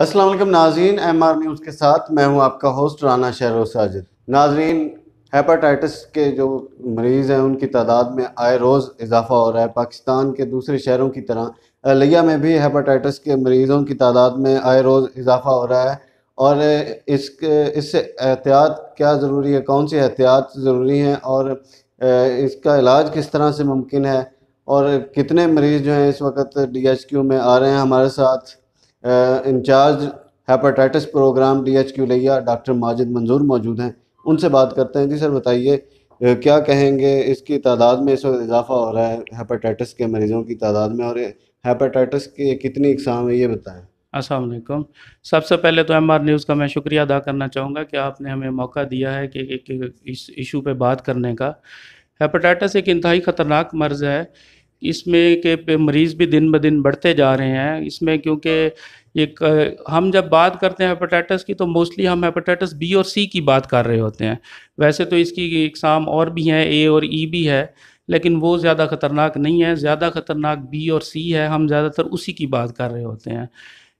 असलम नाजीन M R news के साथ मैं हूँ आपका होस्ट राना शहरो साजिद नाजरीन हेपाटाइटिस के जो मरीज़ हैं उनकी तादाद में आए रोज़ इजाफा हो रहा है पाकिस्तान के दूसरे शहरों की तरह लिया में भी हेपाटाइटिस के मरीज़ों की तादाद में आए रोज़ इजाफा हो रहा है और इस इससे एहतियात क्या ज़रूरी है कौन सी एहतियात ज़रूरी हैं और इसका इलाज किस तरह से मुमकिन है और कितने मरीज़ जो हैं इस वक्त डी एच क्यू में आ रहे हैं हमारे साथ in-charge hepatitis programme D H Q लिया डॉक्टर माजिद मंजूर मौजूद हैं उनसे बात करते हैं जी सर बताइए क्या कहेंगे इसकी तादाद में इस वक्त इजाफा हो रहा है हेपाटाइटिस के मरीज़ों की तादाद में और हेपाटाइटिस की कितनी इकसाम है ये बताएं असलम सबसे पहले तो एम आर न्यूज़ का मैं शुक्रिया अदा करना चाहूँगा कि आपने हमें मौका दिया है कि, कि, कि इस इशू पर बात करने का हेपाटाइटस एक इंतहाई ख़तरनाक मर्ज़ है इसमें के मरीज़ भी दिन ब दिन बढ़ते जा रहे हैं इसमें क्योंकि एक हम जब बात करते हैं हेपेटाइटिस की तो मोस्टली हम हेपेटाइटिस बी और सी की बात कर रहे होते हैं वैसे तो इसकी इकसाम और भी हैं ए और ई e भी है लेकिन वो ज़्यादा ख़तरनाक नहीं है ज़्यादा ख़तरनाक बी और सी है हम ज़्यादातर उसी की बात कर रहे होते हैं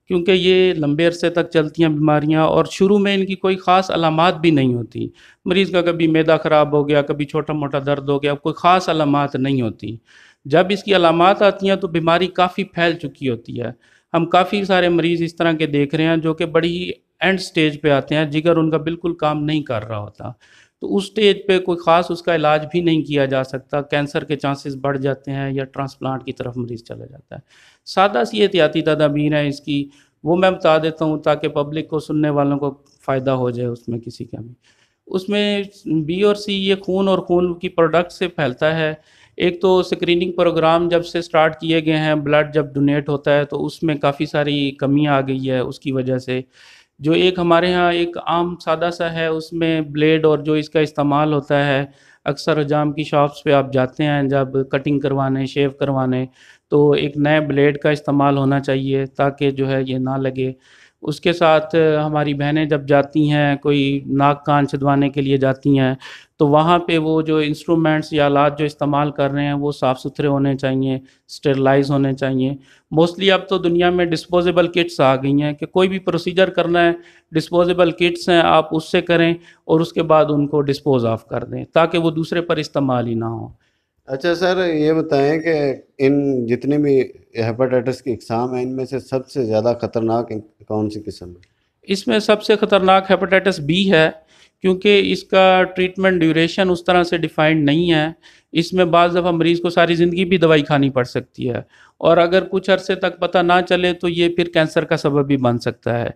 क्योंकि ये लंबे अरसे तक चलती हैं बीमारियां और शुरू में इनकी कोई ख़ास अलामत भी नहीं होती मरीज़ का कभी मैदा ख़राब हो गया कभी छोटा मोटा दर्द हो गया कोई ख़ास अलामत नहीं होती जब इसकी अलामत आती हैं तो बीमारी काफ़ी फैल चुकी होती है हम काफ़ी सारे मरीज़ इस तरह के देख रहे हैं जो कि बड़ी एंड स्टेज पे आते हैं जिगर उनका बिल्कुल काम नहीं कर रहा होता तो उस स्टेज पे कोई ख़ास उसका इलाज भी नहीं किया जा सकता कैंसर के चांसेस बढ़ जाते हैं या ट्रांसप्लांट की तरफ मरीज़ चला जाता है सादा सी एहतियाती तदाबीर है इसकी वो मैं बता देता हूँ ताकि पब्लिक को सुनने वालों को फ़ायदा हो जाए उसमें किसी का भी उसमें बी और सी ये खून और खून की प्रोडक्ट से फैलता है एक तो स्क्रीनिंग प्रोग्राम जब से स्टार्ट किए गए हैं ब्लड जब डोनेट होता है तो उसमें काफ़ी सारी कमी आ गई है उसकी वजह से जो एक हमारे यहाँ एक आम सादा सा है उसमें ब्लेड और जो इसका इस्तेमाल होता है अक्सर जाम की शॉप्स पे आप जाते हैं जब कटिंग करवाने शेव करवाने तो एक नए ब्लेड का इस्तेमाल होना चाहिए ताकि जो है ये ना लगे उसके साथ हमारी बहनें जब जाती हैं कोई नाक कान छिदवाने के लिए जाती हैं तो वहाँ पे वो जो इंस्ट्रूमेंट्स या आलात जो इस्तेमाल कर रहे हैं वो साफ़ सुथरे होने चाहिए स्टेरलाइज होने चाहिए मोस्टली अब तो दुनिया में डिस्पोजेबल किट्स आ गई हैं कि कोई भी प्रोसीजर करना है डिस्पोजेबल किट्स हैं आप उससे करें और उसके बाद उनको डिस्पोज ऑफ कर दें ताकि वो दूसरे पर इस्तेमाल ही ना हो अच्छा सर ये बताएं कि इन जितने भी हेपाटाइटिस की इकसाम हैं इनमें से सबसे ज़्यादा ख़तरनाक कौन सी किस्म है इसमें सबसे ख़तरनाक हेपेटाइटिस बी है क्योंकि इसका ट्रीटमेंट ड्यूरेशन उस तरह से डिफाइंड नहीं है इसमें बाज़ दफ़ा मरीज़ को सारी ज़िंदगी भी दवाई खानी पड़ सकती है और अगर कुछ अरसे तक पता ना चले तो ये फिर कैंसर का सबब भी बन सकता है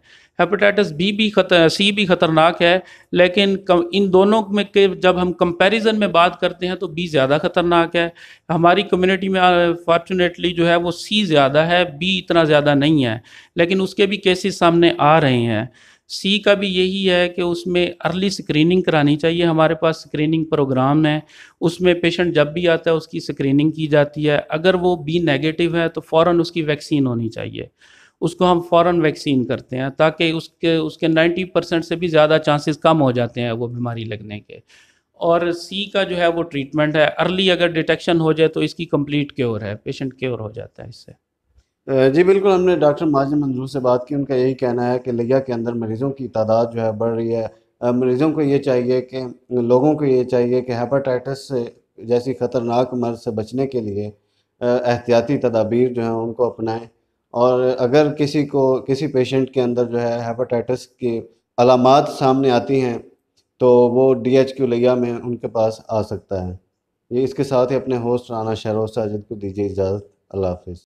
हेपेटाइटिस बी भी खतर सी भी ख़तरनाक है लेकिन कम, इन दोनों में के जब हम कंपैरिजन में बात करते हैं तो बी ज़्यादा ख़तरनाक है हमारी कम्युनिटी में फॉर्चुनेटली जो है वो सी ज़्यादा है बी इतना ज़्यादा नहीं है लेकिन उसके भी केसेस सामने आ रहे हैं सी का भी यही है कि उसमें अर्ली स्क्रीनिंग करानी चाहिए हमारे पास स्क्रीनिंग प्रोग्राम है उसमें पेशेंट जब भी आता है उसकी स्क्रीनिंग की जाती है अगर वो बी नेगेटिव है तो फ़ौर उसकी वैक्सीन होनी चाहिए उसको हम फ़ौर वैक्सीन करते हैं ताकि उसके उसके 90 परसेंट से भी ज़्यादा चांसेस कम हो जाते हैं वो बीमारी लगने के और सी का जो है वो ट्रीटमेंट है अर्ली अगर डिटेक्शन हो जाए तो इसकी कम्प्लीट क्योर है पेशेंट क्योर हो जाता है इससे जी बिल्कुल हमने डॉक्टर माजिद मंजूर से बात की उनका यही कहना है कि लिया के अंदर मरीज़ों की तादाद जो है बढ़ रही है मरीज़ों को ये चाहिए कि लोगों को ये चाहिए कि हेपाटाइटस से जैसी ख़तरनाक मर्ज से बचने के लिए एहतियाती तदाबीर जो हैं उनको अपनाएं और अगर किसी को किसी पेशेंट के अंदर जो है हेपाटाइटस की अलामत सामने आती हैं तो वो डी एच क्यू लिया में उनके पास आ सकता है ये इसके साथ ही अपने होस्ट राना शहरोज साजिद को दीजिए इजाज़त अल्लाह हाफ